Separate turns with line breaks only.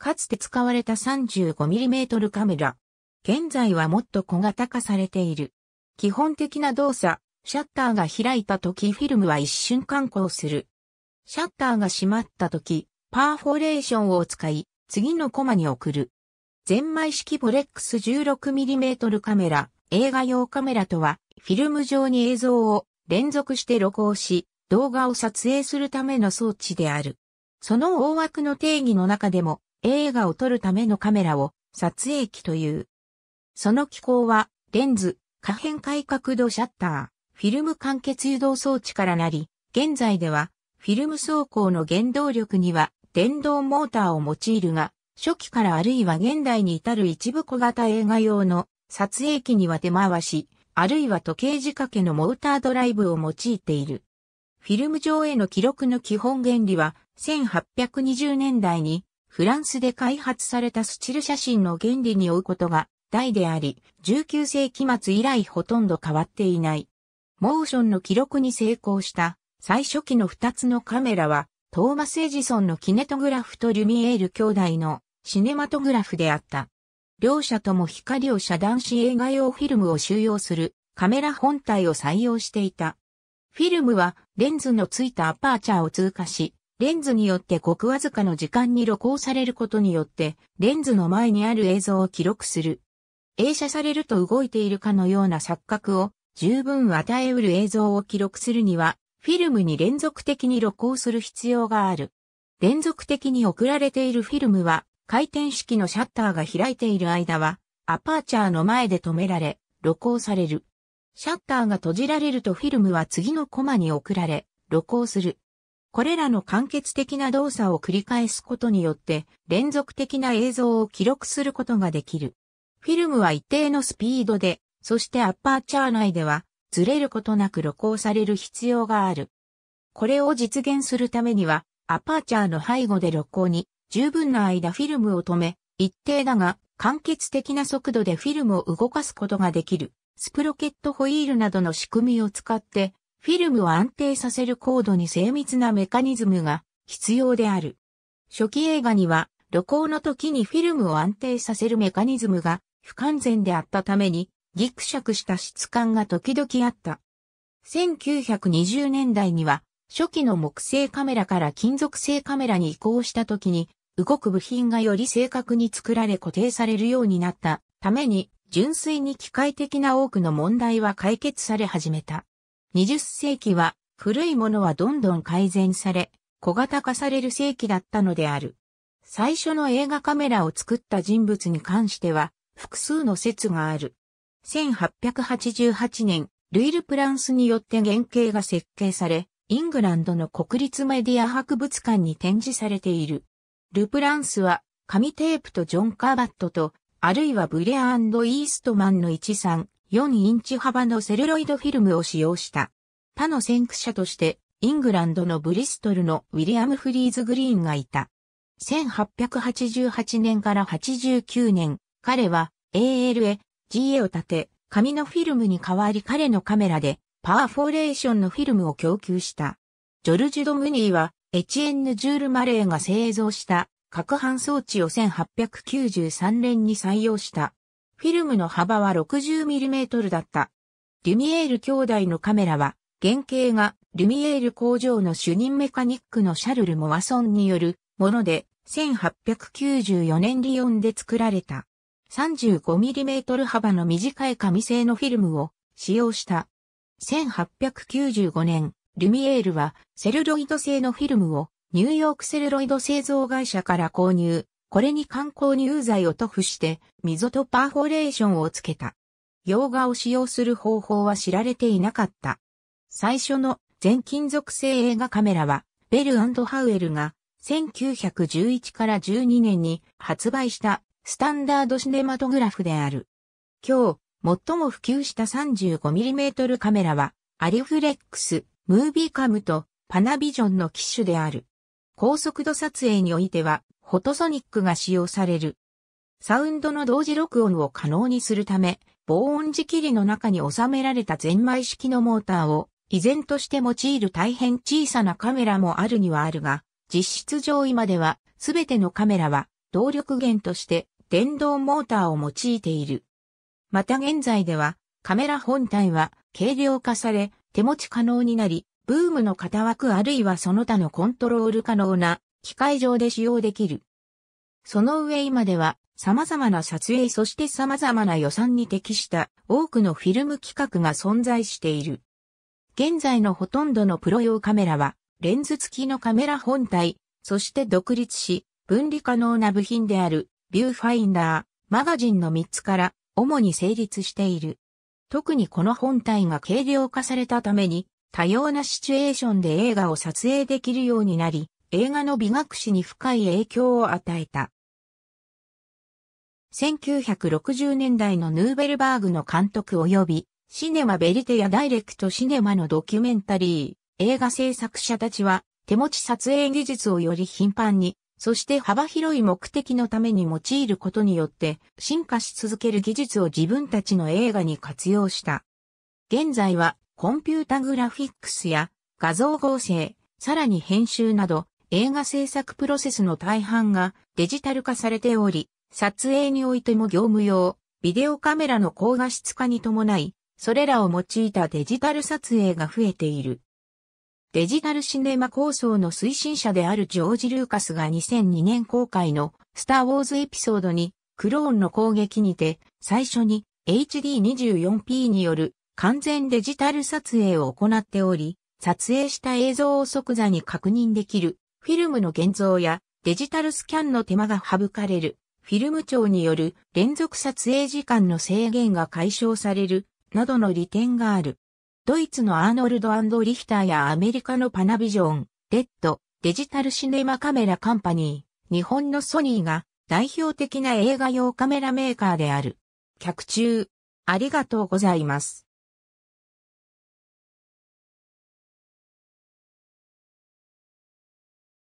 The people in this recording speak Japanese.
かつて使われた 35mm カメラ。現在はもっと小型化されている。基本的な動作、シャッターが開いた時フィルムは一瞬観光する。シャッターが閉まった時、パーフォレーションを使い、次のコマに送る。ゼンマイ式ボレックス 16mm カメラ、映画用カメラとは、フィルム上に映像を連続して録音し、動画を撮影するための装置である。その大枠の定義の中でも、映画を撮るためのカメラを撮影機という。その機構は、レンズ、可変改角度シャッター、フィルム完結誘導装置からなり、現在では、フィルム走行の原動力には、電動モーターを用いるが、初期からあるいは現代に至る一部小型映画用の撮影機には手回し、あるいは時計仕掛けのモータードライブを用いている。フィルム上への記録の基本原理は1820年代にフランスで開発されたスチル写真の原理に追うことが大であり、19世紀末以来ほとんど変わっていない。モーションの記録に成功した最初期の2つのカメラは、トーマス・エジソンのキネトグラフとリュミエール兄弟のシネマトグラフであった。両者とも光を遮断し映画用フィルムを収容するカメラ本体を採用していた。フィルムはレンズのついたアパーチャーを通過し、レンズによってごくわずかの時間に露光されることによって、レンズの前にある映像を記録する。映写されると動いているかのような錯覚を十分与えうる映像を記録するには、フィルムに連続的に露光する必要がある。連続的に送られているフィルムは、回転式のシャッターが開いている間は、アパーチャーの前で止められ、露光される。シャッターが閉じられるとフィルムは次のコマに送られ、露光する。これらの間欠的な動作を繰り返すことによって連続的な映像を記録することができる。フィルムは一定のスピードで、そしてアッパーチャー内ではずれることなく露光される必要がある。これを実現するためには、アパーチャーの背後で露光に十分な間フィルムを止め、一定だが間欠的な速度でフィルムを動かすことができる、スプロケットホイールなどの仕組みを使ってフィルムを安定させる高度に精密なメカニズムが必要である。初期映画には、旅行の時にフィルムを安定させるメカニズムが不完全であったために、ギクシャクした質感が時々あった。1920年代には、初期の木製カメラから金属製カメラに移行した時に、動く部品がより正確に作られ固定されるようになったために、純粋に機械的な多くの問題は解決され始めた。20世紀は古いものはどんどん改善され、小型化される世紀だったのである。最初の映画カメラを作った人物に関しては、複数の説がある。1888年、ルイル・プランスによって原型が設計され、イングランドの国立メディア博物館に展示されている。ル・プランスは、紙テープとジョン・カーバットと、あるいはブレアイーストマンの一産、4インチ幅のセルロイドフィルムを使用した。他の先駆者として、イングランドのブリストルのウィリアム・フリーズ・グリーンがいた。1888年から89年、彼は ALA、GA を立て、紙のフィルムに代わり彼のカメラでパーフォーレーションのフィルムを供給した。ジョルジュ・ドムニーはエチエンヌ・ジュール・マレーが製造した攪拌装置を1893年に採用した。フィルムの幅は 60mm だった。リュミエール兄弟のカメラは、原型がリュミエール工場の主任メカニックのシャルル・モワソンによるもので、1894年リヨンで作られた。35mm 幅の短い紙製のフィルムを使用した。1895年、リュミエールはセルロイド製のフィルムをニューヨークセルロイド製造会社から購入。これに観光乳剤を塗布して、溝とパーフォレーションをつけた。洋画を使用する方法は知られていなかった。最初の全金属製映画カメラは、ベルハウエルが1911から12年に発売したスタンダードシネマトグラフである。今日、最も普及した 35mm カメラは、アリフレックス、ムービーカムとパナビジョンの機種である。高速度撮影においては、フォトソニックが使用される。サウンドの同時録音を可能にするため、防音仕切りの中に収められたゼンマイ式のモーターを依然として用いる大変小さなカメラもあるにはあるが、実質上今ではすべてのカメラは動力源として電動モーターを用いている。また現在ではカメラ本体は軽量化され手持ち可能になり、ブームの型枠あるいはその他のコントロール可能な機械上で使用できる。その上今では様々な撮影そして様々な予算に適した多くのフィルム規格が存在している。現在のほとんどのプロ用カメラはレンズ付きのカメラ本体、そして独立し分離可能な部品であるビューファインダー、マガジンの3つから主に成立している。特にこの本体が軽量化されたために多様なシチュエーションで映画を撮影できるようになり、映画の美学史に深い影響を与えた。1960年代のヌーベルバーグの監督及び、シネマベリテやダイレクトシネマのドキュメンタリー、映画制作者たちは、手持ち撮影技術をより頻繁に、そして幅広い目的のために用いることによって、進化し続ける技術を自分たちの映画に活用した。現在は、コンピュータグラフィックスや画像合成、さらに編集など映画制作プロセスの大半がデジタル化されており、撮影においても業務用、ビデオカメラの高画質化に伴い、それらを用いたデジタル撮影が増えている。デジタルシネマ構想の推進者であるジョージ・ルーカスが2002年公開のスター・ウォーズエピソードにクローンの攻撃にて最初に HD24p による完全デジタル撮影を行っており、撮影した映像を即座に確認できる、フィルムの現像やデジタルスキャンの手間が省かれる、フィルム庁による連続撮影時間の制限が解消される、などの利点がある。ドイツのアーノルドリヒターやアメリカのパナビジョン、レッド、デジタルシネマカメラカンパニー、日本のソニーが代表的な映画用カメラメーカーである。客中、ありがとうございます。